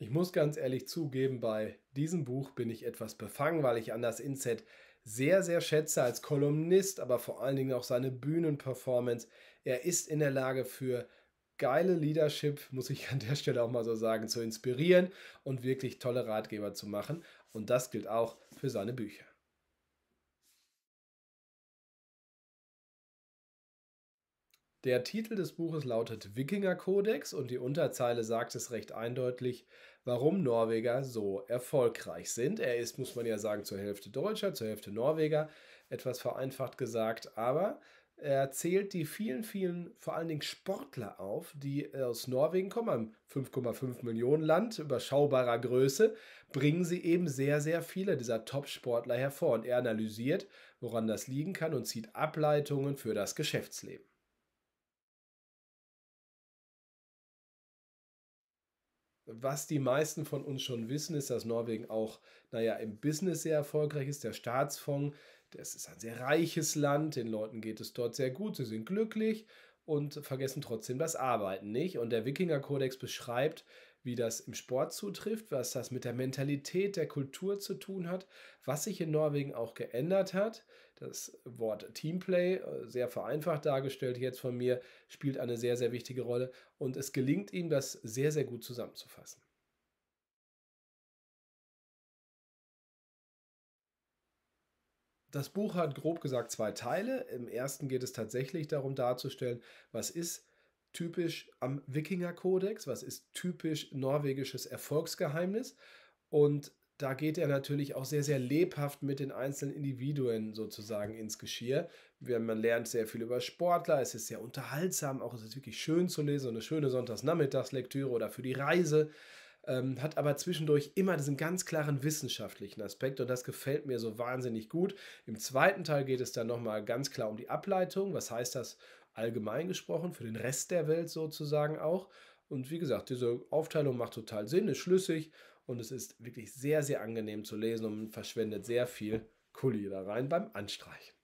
Ich muss ganz ehrlich zugeben, bei diesem Buch bin ich etwas befangen, weil ich Anders Inset sehr, sehr schätze als Kolumnist, aber vor allen Dingen auch seine Bühnenperformance. Er ist in der Lage für geile Leadership, muss ich an der Stelle auch mal so sagen, zu inspirieren und wirklich tolle Ratgeber zu machen. Und das gilt auch für seine Bücher. Der Titel des Buches lautet Wikinger-Kodex und die Unterzeile sagt es recht eindeutig, warum Norweger so erfolgreich sind. Er ist, muss man ja sagen, zur Hälfte Deutscher, zur Hälfte Norweger, etwas vereinfacht gesagt, aber er zählt die vielen, vielen, vor allen Dingen Sportler auf, die aus Norwegen kommen, einem 5,5 Millionen Land, überschaubarer Größe, bringen sie eben sehr, sehr viele dieser Top-Sportler hervor. Und er analysiert, woran das liegen kann und zieht Ableitungen für das Geschäftsleben. Was die meisten von uns schon wissen, ist, dass Norwegen auch, naja, im Business sehr erfolgreich ist. Der Staatsfonds, das ist ein sehr reiches Land, den Leuten geht es dort sehr gut, sie sind glücklich und vergessen trotzdem das Arbeiten nicht. Und der Wikinger-Kodex beschreibt, wie das im Sport zutrifft, was das mit der Mentalität der Kultur zu tun hat, was sich in Norwegen auch geändert hat. Das Wort Teamplay, äh, sehr vereinfacht dargestellt jetzt von mir, spielt eine sehr, sehr wichtige Rolle und es gelingt ihm, das sehr, sehr gut zusammenzufassen. Das Buch hat grob gesagt zwei Teile. Im ersten geht es tatsächlich darum darzustellen, was ist typisch am Wikinger-Kodex, was ist typisch norwegisches Erfolgsgeheimnis. Und da geht er natürlich auch sehr, sehr lebhaft mit den einzelnen Individuen sozusagen ins Geschirr. Man lernt sehr viel über Sportler, es ist sehr unterhaltsam, auch es ist wirklich schön zu lesen, eine schöne Sonntagsnachmittagslektüre oder für die Reise. Ähm, hat aber zwischendurch immer diesen ganz klaren wissenschaftlichen Aspekt und das gefällt mir so wahnsinnig gut. Im zweiten Teil geht es dann nochmal ganz klar um die Ableitung. Was heißt das allgemein gesprochen, für den Rest der Welt sozusagen auch. Und wie gesagt, diese Aufteilung macht total Sinn, ist schlüssig und es ist wirklich sehr, sehr angenehm zu lesen und man verschwendet sehr viel Kuli da rein beim Anstreichen.